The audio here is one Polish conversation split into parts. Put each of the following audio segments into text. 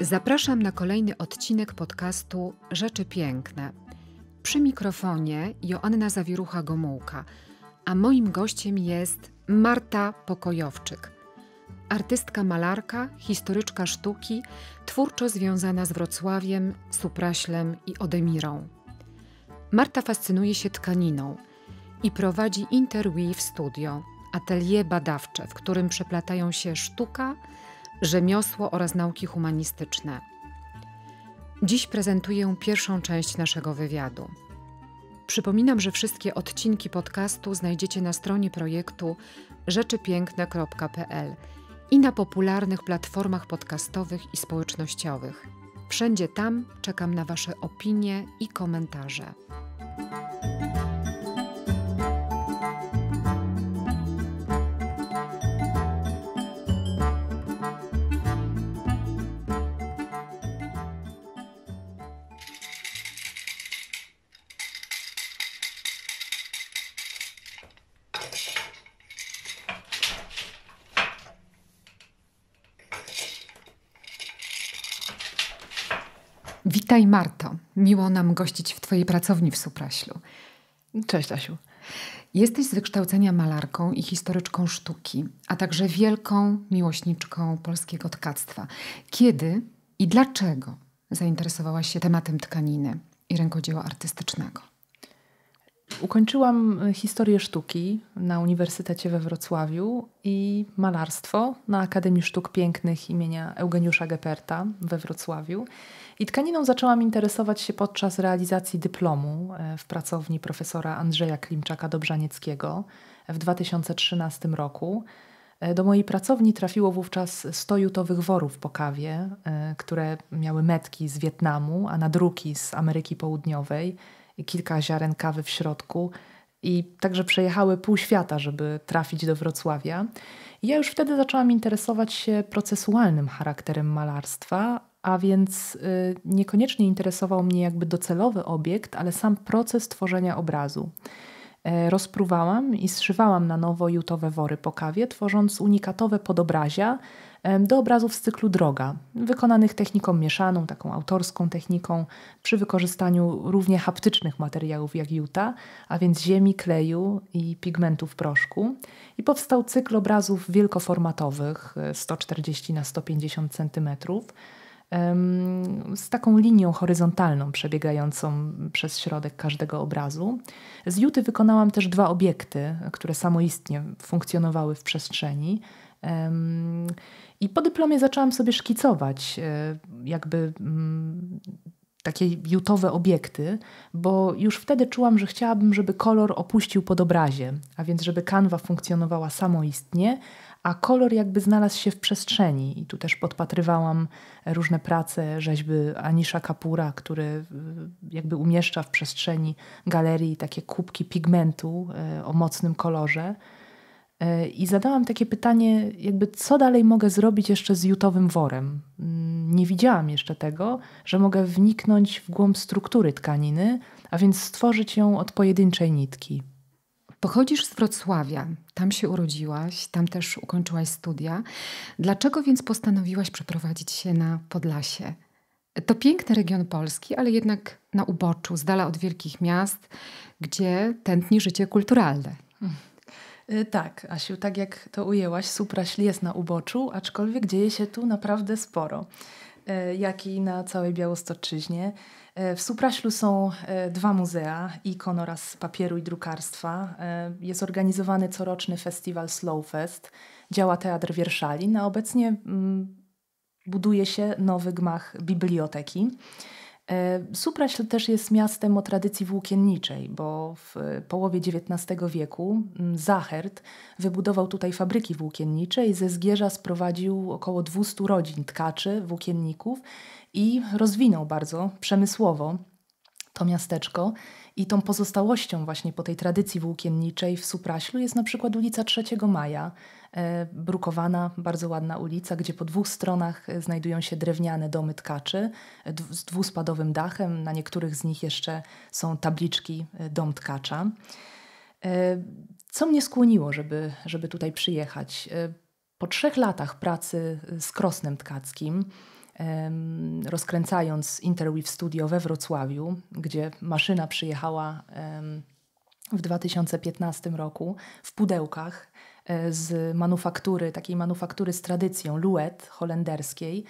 Zapraszam na kolejny odcinek podcastu Rzeczy Piękne. Przy mikrofonie Joanna Zawirucha-Gomułka, a moim gościem jest Marta Pokojowczyk, artystka malarka, historyczka sztuki, twórczo związana z Wrocławiem, Supraślem i Odemirą. Marta fascynuje się tkaniną i prowadzi Interweave Studio, atelier badawcze, w którym przeplatają się sztuka, rzemiosło oraz nauki humanistyczne. Dziś prezentuję pierwszą część naszego wywiadu. Przypominam, że wszystkie odcinki podcastu znajdziecie na stronie projektu rzeczypiękne.pl i na popularnych platformach podcastowych i społecznościowych. Wszędzie tam czekam na Wasze opinie i komentarze. Witaj Marto. Miło nam gościć w Twojej pracowni w Supraślu. Cześć Asiu. Jesteś z wykształcenia malarką i historyczką sztuki, a także wielką miłośniczką polskiego tkactwa. Kiedy i dlaczego zainteresowałaś się tematem tkaniny i rękodzieła artystycznego? Ukończyłam historię sztuki na Uniwersytecie we Wrocławiu i malarstwo na Akademii Sztuk Pięknych imienia Eugeniusza Geperta we Wrocławiu. I tkaniną zaczęłam interesować się podczas realizacji dyplomu e, w pracowni profesora Andrzeja Klimczaka-Dobrzanieckiego w 2013 roku. E, do mojej pracowni trafiło wówczas 100 jutowych worów po kawie, e, które miały metki z Wietnamu, a nadruki z Ameryki Południowej, kilka ziaren kawy w środku i także przejechały pół świata, żeby trafić do Wrocławia. I ja już wtedy zaczęłam interesować się procesualnym charakterem malarstwa, a więc y, niekoniecznie interesował mnie jakby docelowy obiekt, ale sam proces tworzenia obrazu. E, rozpruwałam i zszywałam na nowo jutowe wory po kawie, tworząc unikatowe podobrazia e, do obrazów z cyklu Droga, wykonanych techniką mieszaną, taką autorską techniką, przy wykorzystaniu równie haptycznych materiałów jak juta, a więc ziemi, kleju i pigmentów proszku. I powstał cykl obrazów wielkoformatowych 140 e, na 150 centymetrów z taką linią horyzontalną przebiegającą przez środek każdego obrazu. Z Juty wykonałam też dwa obiekty, które samoistnie funkcjonowały w przestrzeni. I po dyplomie zaczęłam sobie szkicować, e, jakby mm, takie jutowe obiekty, bo już wtedy czułam, że chciałabym, żeby kolor opuścił podobrazie, a więc żeby kanwa funkcjonowała samoistnie, a kolor jakby znalazł się w przestrzeni. I tu też podpatrywałam różne prace rzeźby Anisza Kapura, który e, jakby umieszcza w przestrzeni galerii takie kubki pigmentu e, o mocnym kolorze. E, I zadałam takie pytanie, jakby co dalej mogę zrobić jeszcze z jutowym worem? Mm, nie widziałam jeszcze tego, że mogę wniknąć w głąb struktury tkaniny, a więc stworzyć ją od pojedynczej nitki. Pochodzisz z Wrocławia, tam się urodziłaś, tam też ukończyłaś studia. Dlaczego więc postanowiłaś przeprowadzić się na Podlasie? To piękny region Polski, ale jednak na uboczu, z dala od wielkich miast, gdzie tętni życie kulturalne. Y, tak, Asiu, tak jak to ujęłaś, Supraśl jest na uboczu, aczkolwiek dzieje się tu naprawdę sporo. E, jak i na całej Białostoczyźnie. E, w Supraślu są e, dwa muzea, ikon oraz papieru i drukarstwa. Jest organizowany coroczny festiwal Slowfest, działa Teatr Wierszalin, a obecnie mm, buduje się nowy gmach biblioteki. E, Supraś też jest miastem o tradycji włókienniczej, bo w połowie XIX wieku mm, Zachert wybudował tutaj fabryki włókiennicze i ze Zgierza sprowadził około 200 rodzin tkaczy, włókienników i rozwinął bardzo przemysłowo to miasteczko i tą pozostałością właśnie po tej tradycji włókienniczej w Supraślu jest na przykład ulica 3 Maja, e, brukowana, bardzo ładna ulica, gdzie po dwóch stronach e, znajdują się drewniane domy tkaczy e, z dwuspadowym dachem. Na niektórych z nich jeszcze są tabliczki dom tkacza. Co mnie skłoniło, żeby, żeby tutaj przyjechać? Po trzech latach pracy z krosnem tkackim, rozkręcając Interweave Studio we Wrocławiu, gdzie maszyna przyjechała w 2015 roku w pudełkach e, z manufaktury, takiej manufaktury z tradycją Luet holenderskiej.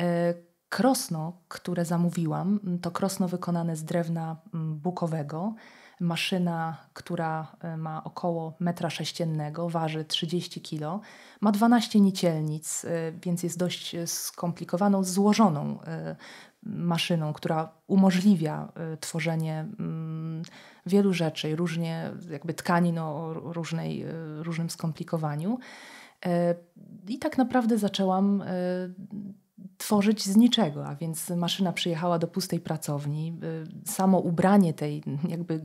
E, krosno, które zamówiłam, to krosno wykonane z drewna bukowego maszyna, która e, ma około metra sześciennego, waży 30 kg, ma 12 nicielnic, e, więc jest dość skomplikowaną, złożoną e, maszyną, która umożliwia tworzenie mm, wielu rzeczy, różnie jakby tkanin o różnej, różnym skomplikowaniu. I tak naprawdę zaczęłam tworzyć z niczego, a więc maszyna przyjechała do pustej pracowni. Y, samo ubranie tej jakby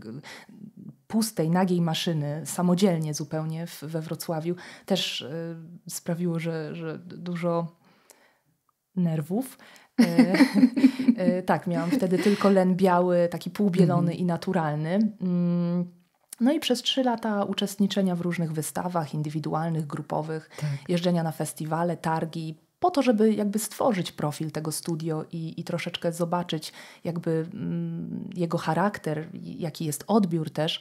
pustej, nagiej maszyny, samodzielnie zupełnie we Wrocławiu, też y, sprawiło, że, że dużo nerwów. Y, tak, miałam wtedy tylko len biały, taki półbielony mhm. i naturalny. Mm, no i przez trzy lata uczestniczenia w różnych wystawach indywidualnych, grupowych, tak. jeżdżenia na festiwale, targi, po to, żeby jakby stworzyć profil tego studio i, i troszeczkę zobaczyć jakby mm, jego charakter, jaki jest odbiór też,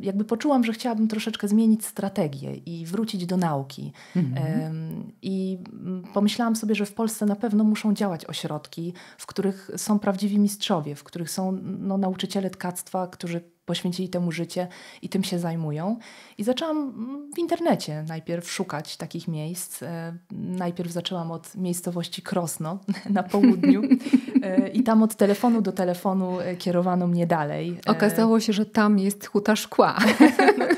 jakby poczułam, że chciałabym troszeczkę zmienić strategię i wrócić do nauki. Mhm. I mm, pomyślałam sobie, że w Polsce na pewno muszą działać ośrodki, w których są prawdziwi mistrzowie, w których są no, nauczyciele tkactwa, którzy poświęcili temu życie i tym się zajmują. I zaczęłam mm, w internecie najpierw szukać takich miejsc. E, najpierw zaczęłam od miejscowości Krosno na południu e, i tam od telefonu do telefonu e, kierowano mnie dalej. Okazało się, że tam jest huta szkła. No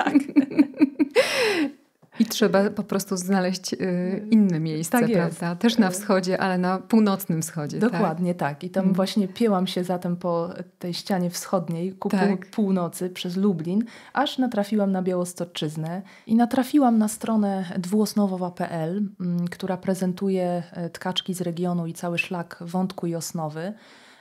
I trzeba po prostu znaleźć y, mm, inne miejsce, tak prawda? Też na y, wschodzie, ale na północnym wschodzie. Tak? Dokładnie tak. tak. I tam mm. właśnie piełam się zatem po tej ścianie wschodniej ku tak. północy przez Lublin, aż natrafiłam na Białostoczyznę i natrafiłam na stronę dwuosnowowa.pl, mm, która prezentuje e, tkaczki z regionu i cały szlak wątku i osnowy.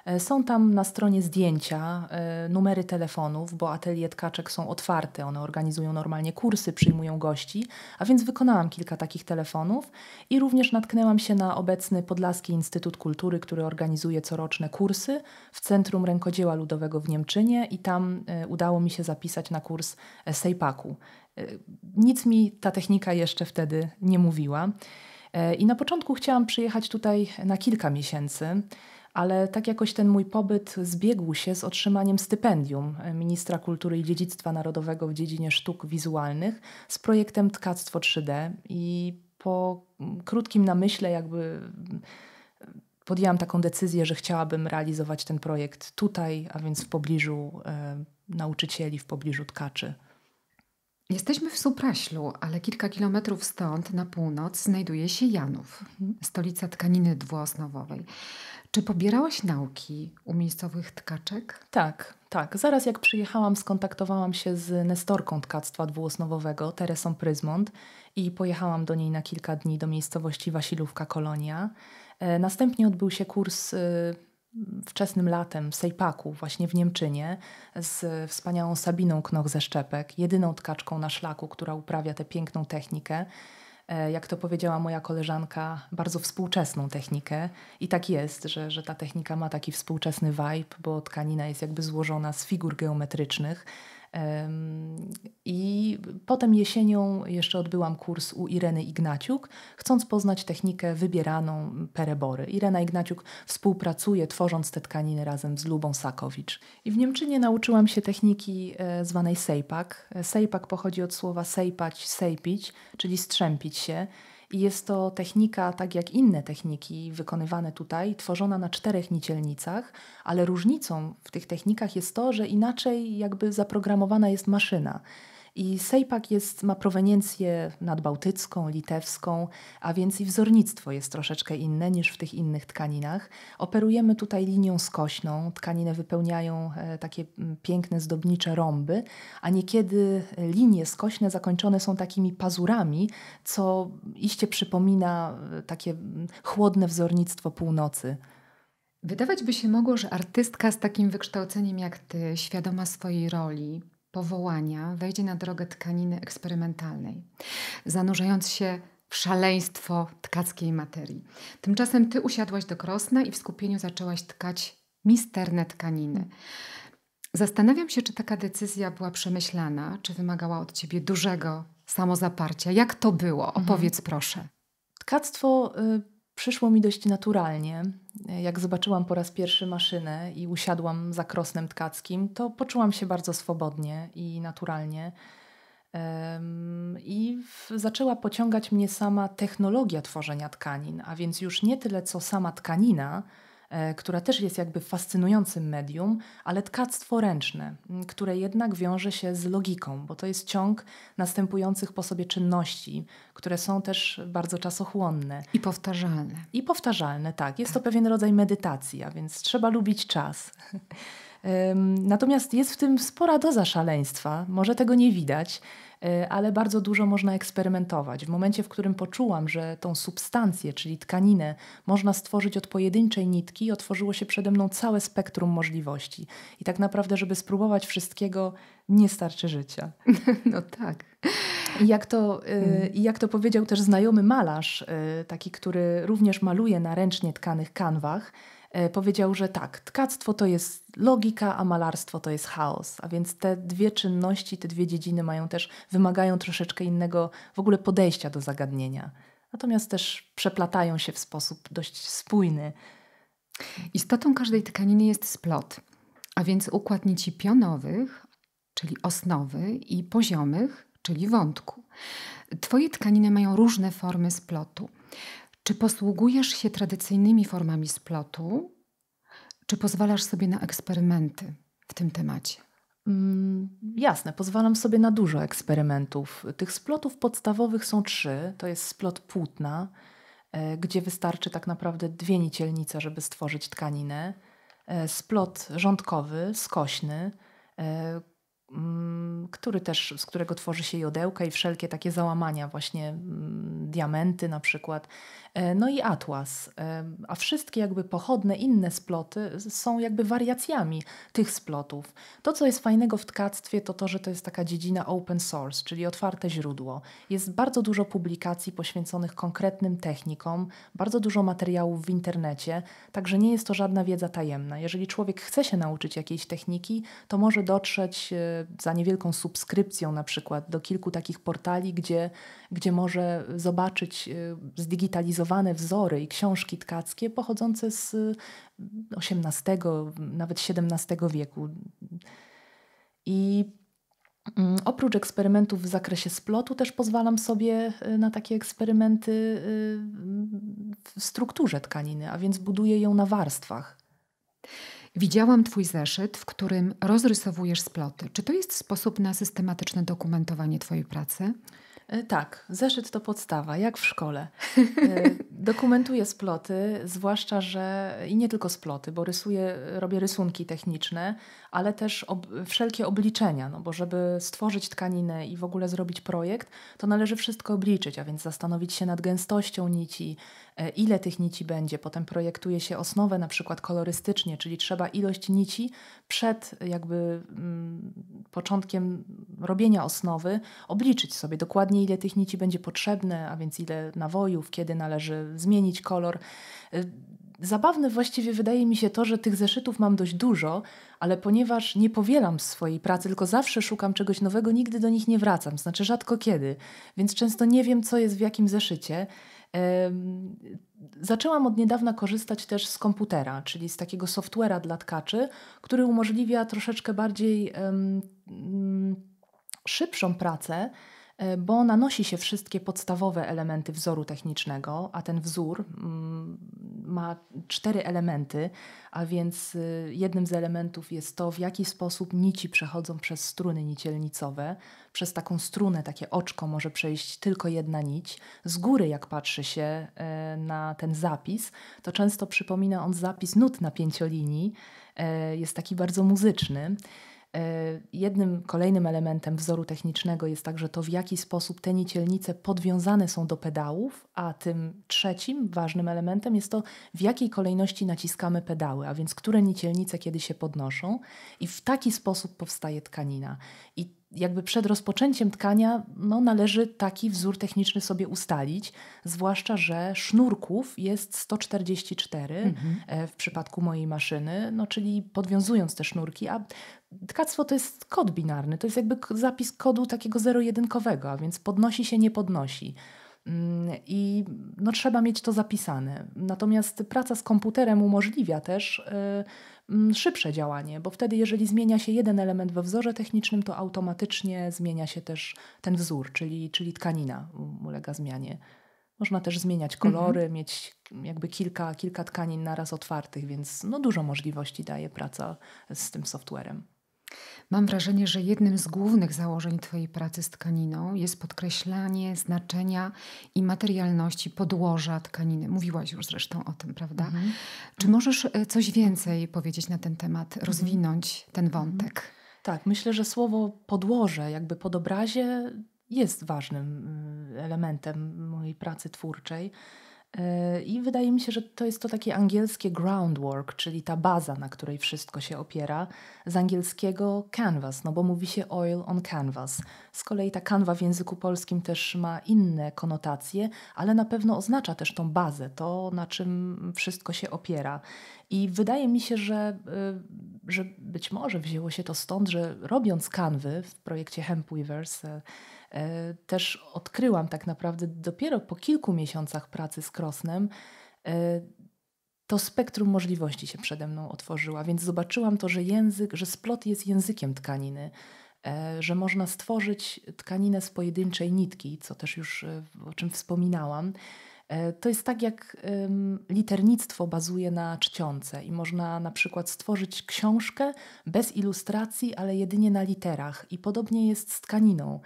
E, są tam na stronie zdjęcia, e, numery telefonów, bo atelier tkaczek są otwarte. One organizują normalnie kursy, przyjmują gości, a więc wykonałam kilka takich telefonów i również natknęłam się na obecny Podlaski Instytut Kultury, który organizuje coroczne kursy w Centrum Rękodzieła Ludowego w Niemczynie i tam e, udało mi się zapisać na kurs Sejpaku. Nic mi ta technika jeszcze wtedy nie mówiła. I na początku chciałam przyjechać tutaj na kilka miesięcy ale tak jakoś ten mój pobyt zbiegł się z otrzymaniem stypendium ministra kultury i dziedzictwa narodowego w dziedzinie sztuk wizualnych z projektem Tkactwo 3D i po krótkim namyśle jakby podjęłam taką decyzję, że chciałabym realizować ten projekt tutaj, a więc w pobliżu e, nauczycieli, w pobliżu tkaczy. Jesteśmy w Supraślu, ale kilka kilometrów stąd na północ znajduje się Janów, mhm. stolica tkaniny dwuosnowowej. Czy pobierałaś nauki u miejscowych tkaczek? Tak, tak. Zaraz jak przyjechałam, skontaktowałam się z nestorką tkactwa dwuosnowowego, Teresą Pryzmont, i pojechałam do niej na kilka dni do miejscowości Wasilówka Kolonia. E, następnie odbył się kurs y, wczesnym latem w Sejpaku, właśnie w Niemczynie, z wspaniałą Sabiną Knoch ze Szczepek, jedyną tkaczką na szlaku, która uprawia tę piękną technikę. E, jak to powiedziała moja koleżanka, bardzo współczesną technikę. I tak jest, że, że ta technika ma taki współczesny vibe, bo tkanina jest jakby złożona z figur geometrycznych i potem jesienią jeszcze odbyłam kurs u Ireny Ignaciuk, chcąc poznać technikę wybieraną perebory. Irena Ignaciuk współpracuje, tworząc te tkaniny razem z Lubą Sakowicz. I w Niemczynie nauczyłam się techniki e, zwanej sejpak. E, sejpak pochodzi od słowa sejpać, sejpić, czyli strzępić się. I jest to technika, tak jak inne techniki wykonywane tutaj, tworzona na czterech nicielnicach, ale różnicą w tych technikach jest to, że inaczej jakby zaprogramowana jest maszyna. I Sejpak jest, ma proweniencję nadbałtycką, litewską, a więc i wzornictwo jest troszeczkę inne niż w tych innych tkaninach. Operujemy tutaj linią skośną. tkaniny wypełniają e, takie mm, piękne, zdobnicze rąby, a niekiedy linie skośne zakończone są takimi pazurami, co iście przypomina e, takie mm, chłodne wzornictwo północy. Wydawać by się mogło, że artystka z takim wykształceniem jak ty, świadoma swojej roli, powołania wejdzie na drogę tkaniny eksperymentalnej, zanurzając się w szaleństwo tkackiej materii. Tymczasem ty usiadłaś do krosna i w skupieniu zaczęłaś tkać misterne tkaniny. Zastanawiam się, czy taka decyzja była przemyślana, czy wymagała od ciebie dużego samozaparcia. Jak to było? Mhm. Opowiedz mhm. proszę. Tkactwo y przyszło mi dość naturalnie. E, jak zobaczyłam po raz pierwszy maszynę i usiadłam za krosnem tkackim, to poczułam się bardzo swobodnie i naturalnie. I zaczęła pociągać mnie sama technologia tworzenia tkanin, a więc już nie tyle co sama tkanina, E, która też jest jakby fascynującym medium, ale tkactwo ręczne, które jednak wiąże się z logiką, bo to jest ciąg następujących po sobie czynności, które są też bardzo czasochłonne. I powtarzalne. I powtarzalne, tak. Jest tak. to pewien rodzaj medytacji, a więc trzeba lubić czas. Natomiast jest w tym spora doza szaleństwa, może tego nie widać. E, ale bardzo dużo można eksperymentować. W momencie, w którym poczułam, że tą substancję, czyli tkaninę, można stworzyć od pojedynczej nitki, otworzyło się przede mną całe spektrum możliwości. I tak naprawdę, żeby spróbować wszystkiego, nie starczy życia. No tak. I jak to, e, mhm. jak to powiedział też znajomy malarz, e, taki, który również maluje na ręcznie tkanych kanwach, E, powiedział, że tak, tkactwo to jest logika, a malarstwo to jest chaos. A więc te dwie czynności, te dwie dziedziny mają też, wymagają troszeczkę innego w ogóle podejścia do zagadnienia. Natomiast też przeplatają się w sposób dość spójny. Istotą każdej tkaniny jest splot, a więc układ nici pionowych, czyli osnowy, i poziomych, czyli wątku. Twoje tkaniny mają różne formy splotu. Czy posługujesz się tradycyjnymi formami splotu, czy pozwalasz sobie na eksperymenty w tym temacie? Mm, jasne, pozwalam sobie na dużo eksperymentów. Tych splotów podstawowych są trzy. To jest splot płótna, e, gdzie wystarczy tak naprawdę dwie nicielnice, żeby stworzyć tkaninę. E, splot rządkowy, skośny, e, mm, który też, z którego tworzy się jodełka i wszelkie takie załamania, właśnie mm, diamenty na przykład, E, no i atłas. E, a wszystkie jakby pochodne inne sploty są jakby wariacjami tych splotów. To, co jest fajnego w tkactwie, to to, że to jest taka dziedzina open source, czyli otwarte źródło. Jest bardzo dużo publikacji poświęconych konkretnym technikom, bardzo dużo materiałów w internecie, także nie jest to żadna wiedza tajemna. Jeżeli człowiek chce się nauczyć jakiejś techniki, to może dotrzeć e, za niewielką subskrypcją na przykład do kilku takich portali, gdzie gdzie może zobaczyć y, zdigitalizowane wzory i książki tkackie pochodzące z XVIII, y, nawet XVII wieku. I mm, Oprócz eksperymentów w zakresie splotu, też pozwalam sobie y, na takie eksperymenty w strukturze tkaniny, a więc buduję ją na warstwach. Widziałam Twój zeszyt, w którym rozrysowujesz sploty. Czy to jest sposób na systematyczne dokumentowanie Twojej pracy? E, tak, zeszyt to podstawa, jak w szkole. E, dokumentuję sploty, zwłaszcza, że i nie tylko sploty, bo rysuję, robię rysunki techniczne, ale też ob wszelkie obliczenia, no bo żeby stworzyć tkaninę i w ogóle zrobić projekt, to należy wszystko obliczyć, a więc zastanowić się nad gęstością nici, E, ile tych nici będzie. Potem projektuje się osnowę na przykład kolorystycznie, czyli trzeba ilość nici przed jakby mm, początkiem robienia osnowy obliczyć sobie dokładnie ile tych nici będzie potrzebne, a więc ile nawojów, kiedy należy zmienić kolor. E, zabawne właściwie wydaje mi się to, że tych zeszytów mam dość dużo, ale ponieważ nie powielam swojej pracy, tylko zawsze szukam czegoś nowego, nigdy do nich nie wracam, znaczy rzadko kiedy, więc często nie wiem, co jest w jakim zeszycie. Zaczęłam od niedawna korzystać też z komputera, czyli z takiego software'a dla tkaczy, który umożliwia troszeczkę bardziej um, szybszą pracę E, bo nanosi się wszystkie podstawowe elementy wzoru technicznego, a ten wzór mm, ma cztery elementy, a więc y, jednym z elementów jest to, w jaki sposób nici przechodzą przez struny nicielnicowe. Przez taką strunę, takie oczko może przejść tylko jedna nić. Z góry, jak patrzy się e, na ten zapis, to często przypomina on zapis nut na pięciolinii. E, jest taki bardzo muzyczny. E, jednym kolejnym elementem wzoru technicznego jest także to, w jaki sposób te nicielnice podwiązane są do pedałów, a tym trzecim ważnym elementem jest to, w jakiej kolejności naciskamy pedały, a więc które nicielnice kiedy się podnoszą, i w taki sposób powstaje tkanina. I jakby przed rozpoczęciem tkania no, należy taki wzór techniczny sobie ustalić, zwłaszcza, że sznurków jest 144 mhm. E, w przypadku mojej maszyny, no, czyli podwiązując te sznurki, a tkactwo to jest kod binarny, to jest jakby zapis kodu takiego zero-jedynkowego, a więc podnosi się, nie podnosi. Mm, i no, trzeba mieć to zapisane. Natomiast praca z komputerem umożliwia też y, mm, szybsze działanie, bo wtedy, jeżeli zmienia się jeden element we wzorze technicznym, to automatycznie zmienia się też ten wzór, czyli, czyli tkanina ulega zmianie. Można też zmieniać mhm. kolory, mhm. mieć jakby kilka, kilka tkanin naraz otwartych, więc no, dużo możliwości daje praca z tym softwarem. Mam wrażenie, że jednym z głównych założeń Twojej pracy z tkaniną jest podkreślanie znaczenia i materialności podłoża tkaniny. Mówiłaś już zresztą o tym, prawda? Mhm. Czy możesz e, coś więcej powiedzieć na ten temat, mhm. rozwinąć mhm. ten wątek? Tak, myślę, że słowo podłoże, jakby podobrazie, jest ważnym mm, elementem mojej pracy twórczej. I wydaje mi się, że to jest to takie angielskie groundwork, czyli ta baza, na której wszystko się opiera. Z angielskiego canvas, no bo mówi się oil on canvas. Z kolei ta kanwa w języku polskim też ma inne konotacje, ale na pewno oznacza też tą bazę, to na czym wszystko się opiera. I wydaje mi się, że, y, że być może wzięło się to stąd, że robiąc kanwy w projekcie Hemp Weavers, y, E, też odkryłam tak naprawdę dopiero po kilku miesiącach pracy z Krosnem, e, to spektrum możliwości się przede mną otworzyła, więc zobaczyłam to, że język, że splot jest językiem tkaniny, e, że można stworzyć tkaninę z pojedynczej nitki, co też już o czym wspominałam. To jest tak, jak liternictwo bazuje na czciące i można na przykład stworzyć książkę bez ilustracji, ale jedynie na literach. I podobnie jest z tkaniną.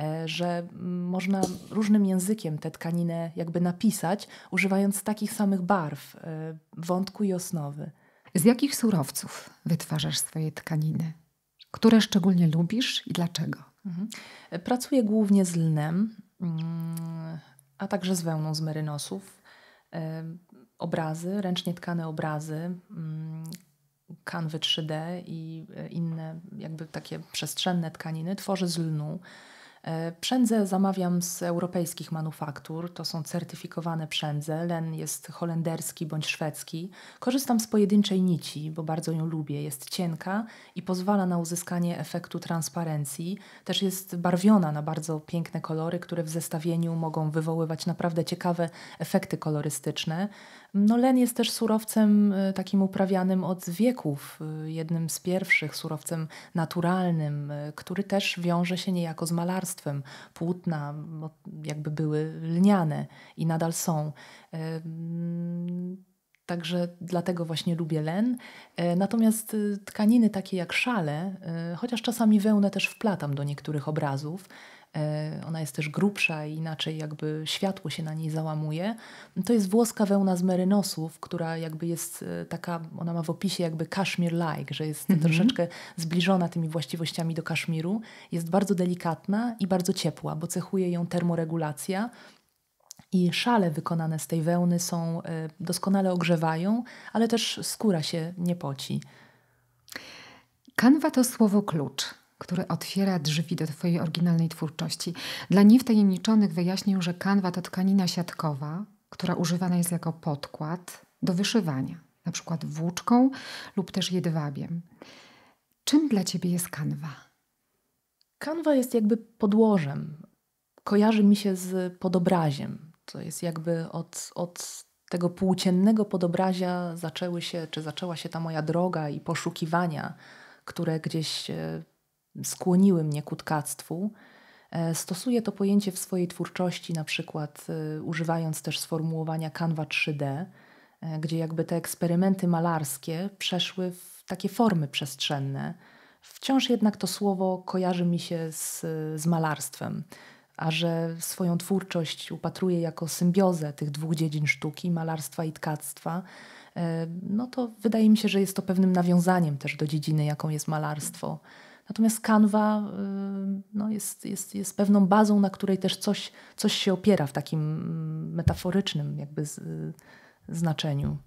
E, że można różnym językiem tę tkaninę jakby napisać, używając takich samych barw, e, wątku i osnowy. Z jakich surowców wytwarzasz swoje tkaniny? Które szczególnie lubisz i dlaczego? Mhm. E, pracuję głównie z lnem, mm, a także z wełną z merynosów. Obrazy, ręcznie tkane obrazy, mm, kanwy 3D i inne jakby takie przestrzenne tkaniny tworzę z lnu. E, przędze zamawiam z europejskich manufaktur, to są certyfikowane przędze, len jest holenderski bądź szwedzki. Korzystam z pojedynczej nici, bo bardzo ją lubię, jest cienka i pozwala na uzyskanie efektu transparencji. Też jest barwiona na bardzo piękne kolory, które w zestawieniu mogą wywoływać naprawdę ciekawe efekty kolorystyczne. No, len jest też surowcem y, takim uprawianym od wieków, y, jednym z pierwszych, surowcem naturalnym, y, który też wiąże się niejako z malarstwem. Płótna mm, jakby były lniane i nadal są. Mm, także dlatego właśnie lubię len. Natomiast tkaniny takie jak szale, chociaż czasami wełnę też wplatam do niektórych obrazów, E, ona jest też grubsza i inaczej jakby światło się na niej załamuje. No to jest włoska wełna z merynosów, która jakby jest e, taka, ona ma w opisie jakby kaszmir-like, że jest mm -hmm. troszeczkę zbliżona tymi właściwościami do kaszmiru. Jest bardzo delikatna i bardzo ciepła, bo cechuje ją termoregulacja. I szale wykonane z tej wełny są e, doskonale ogrzewają, ale też skóra się nie poci. Kanwa to słowo klucz który otwiera drzwi do Twojej oryginalnej twórczości. Dla niewtajemniczonych wyjaśnię, że kanwa to tkanina siatkowa, która używana jest jako podkład do wyszywania, na przykład włóczką lub też jedwabiem. Czym dla Ciebie jest kanwa? Kanwa jest jakby podłożem. Kojarzy mi się z podobraziem. To jest jakby od, od tego półciennego podobrazia zaczęły się, czy zaczęła się ta moja droga i poszukiwania, które gdzieś e, skłoniły mnie ku tkactwu. E, stosuję to pojęcie w swojej twórczości, na przykład e, używając też sformułowania kanwa 3D, e, gdzie jakby te eksperymenty malarskie przeszły w takie formy przestrzenne. Wciąż jednak to słowo kojarzy mi się z, z malarstwem, a że swoją twórczość upatruję jako symbiozę tych dwóch dziedzin sztuki, malarstwa i tkactwa, no to wydaje mi się, że jest to pewnym nawiązaniem też do dziedziny, jaką jest malarstwo. Natomiast kanwa, y, no, jest, jest, jest pewną bazą, na której też coś, coś się opiera w takim mm, metaforycznym jakby z, y, znaczeniu.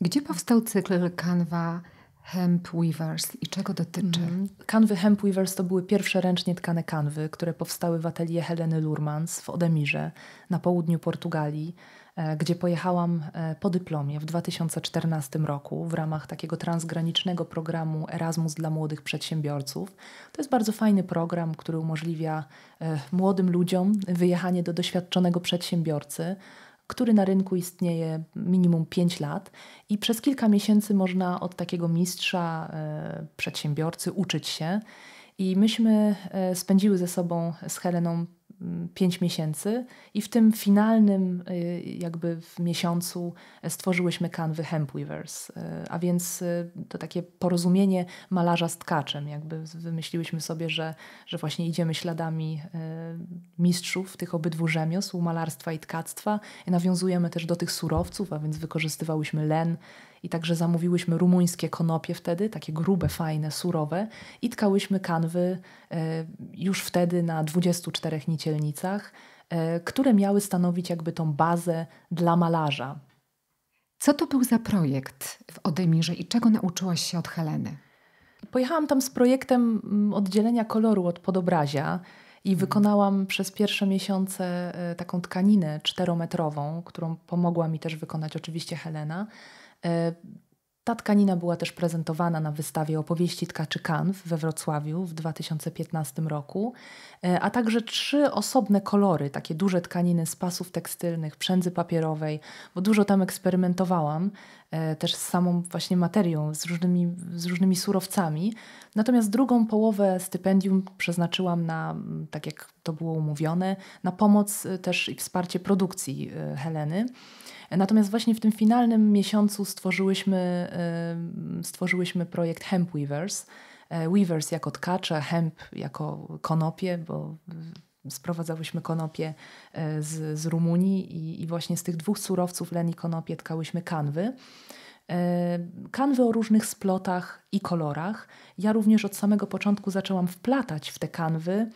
Gdzie powstał cykl kanwa Hemp Weavers i czego dotyczy? Mm. Kanwy Hemp Weavers to były pierwsze ręcznie tkane kanwy, które powstały w atelier Heleny Lurmans w Odemirze na południu Portugalii. E, gdzie pojechałam e, po dyplomie w 2014 roku w ramach takiego transgranicznego programu Erasmus dla młodych przedsiębiorców. To jest bardzo fajny program, który umożliwia e, młodym ludziom wyjechanie do doświadczonego przedsiębiorcy który na rynku istnieje minimum 5 lat i przez kilka miesięcy można od takiego mistrza, przedsiębiorcy uczyć się. I myśmy spędziły ze sobą z Heleną Mm, pięć miesięcy i w tym finalnym y, jakby w miesiącu e, stworzyłyśmy kanwy Hempweavers, y, a więc y, to takie porozumienie malarza z tkaczem. Jakby wymyśliłyśmy sobie, że, że właśnie idziemy śladami mistrzów tych obydwu rzemiosł, malarstwa i tkactwa. I nawiązujemy też do tych surowców, a więc wykorzystywałyśmy len i także zamówiłyśmy rumuńskie konopie wtedy, takie grube, fajne, surowe i tkałyśmy kanwy e, już wtedy na 24 nicielnicach, e, które miały stanowić jakby tą bazę dla malarza. Co to był za projekt w Odymirze i czego nauczyłaś się od Heleny? Pojechałam tam z projektem mm, oddzielenia koloru od podobrazia. I mhm. wykonałam przez pierwsze miesiące e, taką tkaninę czterometrową, którą pomogła mi też wykonać oczywiście Helena e, ta tkanina była też prezentowana na wystawie opowieści tkaczy kanw we Wrocławiu w 2015 roku, e, a także trzy osobne kolory, takie duże tkaniny z pasów tekstylnych, przędzy papierowej, bo dużo tam eksperymentowałam, e, też z samą właśnie materią, z różnymi, z różnymi surowcami. Natomiast drugą połowę stypendium przeznaczyłam na, tak jak to było umówione, na pomoc e, też i wsparcie produkcji Heleny. Natomiast właśnie w tym finalnym miesiącu stworzyłyśmy, stworzyłyśmy projekt Hemp Weavers. E, weavers jako tkacze, hemp jako konopie, bo sprowadzałyśmy konopie e, z, z Rumunii i, i właśnie z tych dwóch surowców len i konopie tkałyśmy kanwy. E, kanwy o różnych splotach i kolorach. Ja również od samego początku zaczęłam wplatać w te kanwy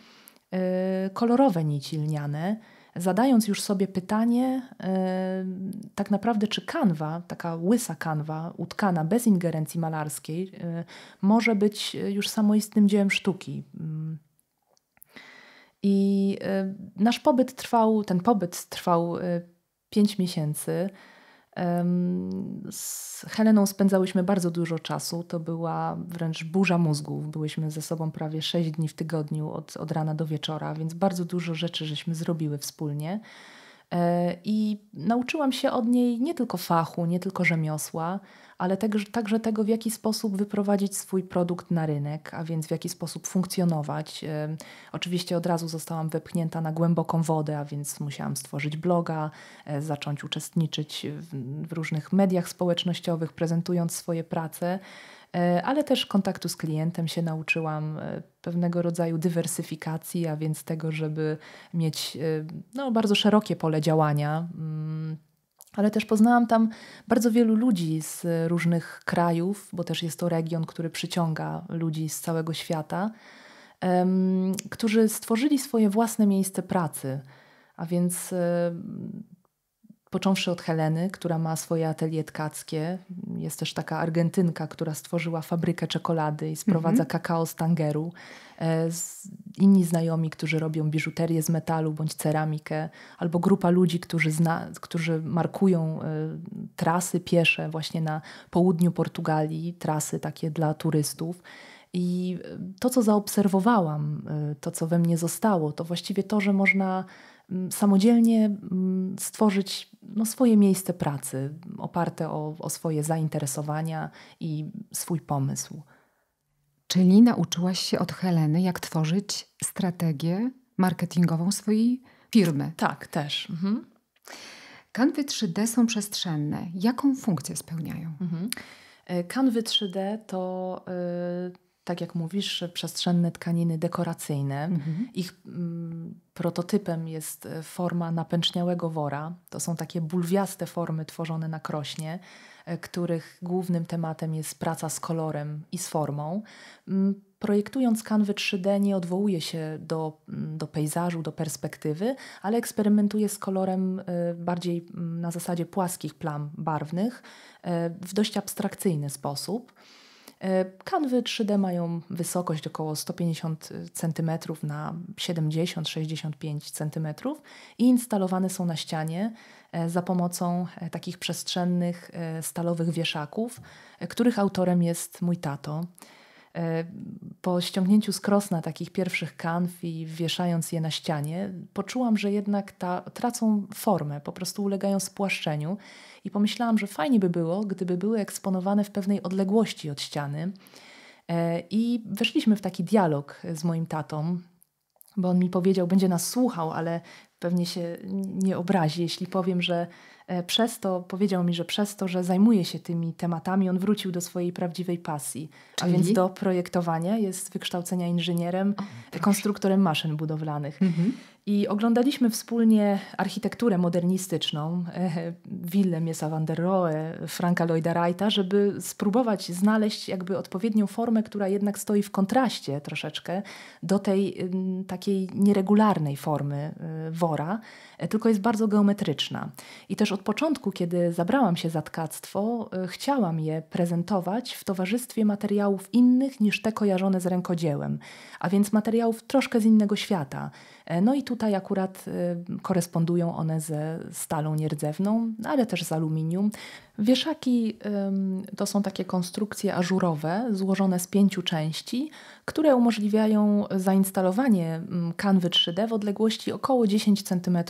kolorowe nici lniane, zadając już sobie pytanie, e, tak naprawdę, czy kanwa, taka łysa kanwa, utkana bez ingerencji malarskiej, e, może być e, już samoistnym dziełem sztuki. Mm. I nasz pobyt trwał, ten pobyt trwał pięć miesięcy. Z Heleną spędzałyśmy bardzo dużo czasu. To była wręcz burza mózgów. Byłyśmy ze sobą prawie 6 dni w tygodniu, od, od rana do wieczora, więc bardzo dużo rzeczy żeśmy zrobiły wspólnie. E, I nauczyłam się od niej nie tylko fachu, nie tylko rzemiosła, ale także, także tego, w jaki sposób wyprowadzić swój produkt na rynek, a więc w jaki sposób funkcjonować. Oczywiście od razu zostałam wepchnięta na głęboką wodę, a więc musiałam stworzyć bloga, e, zacząć uczestniczyć w, różnych mediach społecznościowych, prezentując swoje prace e, ale też kontaktu z klientem się nauczyłam, e, pewnego rodzaju dywersyfikacji, a więc tego, żeby mieć no, bardzo szerokie pole działania. Mm, ale też poznałam tam bardzo wielu ludzi z różnych krajów, bo też jest to region, który przyciąga ludzi z całego świata, um, którzy stworzyli swoje własne miejsce pracy. A więc Począwszy od Heleny, która ma swoje atelier tkackie. Jest też taka Argentynka, która stworzyła fabrykę czekolady i sprowadza mm-hmm. kakao z Tangeru. E, inni znajomi, którzy robią biżuterię z metalu bądź ceramikę, albo grupa ludzi, którzy, zna, którzy markują e, trasy piesze właśnie na południu Portugalii, trasy takie dla turystów. I to, co zaobserwowałam, e, to, co we mnie zostało, to właściwie to, że można mm, samodzielnie mm, stworzyć no, swoje miejsce pracy, oparte o, o swoje zainteresowania i swój pomysł. Czyli nauczyłaś się od Heleny, jak tworzyć strategię marketingową swojej firmy. Tak, też. Mhm. Kanwy 3D są przestrzenne. Jaką funkcję spełniają? Mhm. Kanwy e, 3D to, e, tak jak mówisz, przestrzenne tkaniny dekoracyjne. Mhm. Ich mm, prototypem jest e, forma napęczniałego wora. To są takie bulwiaste formy tworzone na krośnie, e, których głównym tematem jest praca z kolorem i z formą. Mm, projektując kanwy 3D nie odwołuje się do, mm, do pejzażu, do perspektywy, ale eksperymentuje z kolorem e, bardziej mm, na zasadzie płaskich plam barwnych w dość abstrakcyjny sposób. E, kanwy 3D mają wysokość około 150 cm na 70-65 cm i instalowane są na ścianie e, za pomocą e, takich przestrzennych stalowych wieszaków, których autorem jest mój tato. Po ściągnięciu z krosna takich pierwszych kanw i wieszając je na ścianie, poczułam, że jednak ta, tracą formę, po prostu ulegają spłaszczeniu i pomyślałam, że fajnie by było, gdyby były eksponowane w pewnej odległości od ściany. E, I weszliśmy w taki dialog z moim tatą, bo on mi powiedział, będzie nas słuchał, ale pewnie się nie obrazi, jeśli powiem, że E, przez to, powiedział mi, że przez to, że zajmuje się tymi tematami, on wrócił do swojej prawdziwej pasji, Czyli? a więc do projektowania, jest wykształcenia inżynierem, o, konstruktorem maszyn budowlanych. Mhm. I oglądaliśmy wspólnie architekturę modernistyczną, e, willę Miesa van der Rohe, Franka Lloyda Wrighta, żeby spróbować znaleźć jakby odpowiednią formę, która jednak stoi w kontraście troszeczkę do tej takiej nieregularnej formy y, wora, e, tylko jest bardzo geometryczna. I też od początku, kiedy zabrałam się za tkactwo, e, chciałam je prezentować w towarzystwie materiałów innych niż te kojarzone z rękodziełem, a więc materiałów troszkę z innego świata E, no i tutaj akurat y, korespondują one ze stalą nierdzewną, no, ale też z aluminium. Wieszaki to są takie konstrukcje ażurowe, złożone z pięciu części, które umożliwiają zainstalowanie kanwy 3D w odległości około 10 cm y,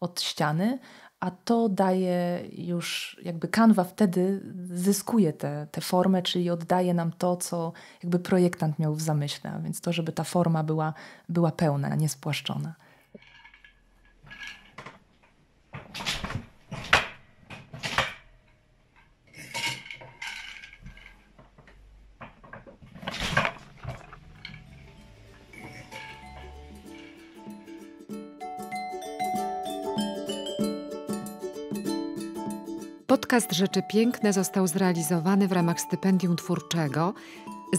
od ściany, a to daje już, jakby kanwa wtedy zyskuje tę formę, czyli oddaje nam to, co jakby projektant miał w zamyśle, a więc to, żeby ta forma była, była pełna, nie spłaszczona. Podcast Rzeczy Piękne został zrealizowany w ramach stypendium twórczego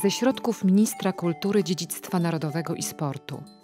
ze środków Ministra Kultury, Dziedzictwa Narodowego i Sportu.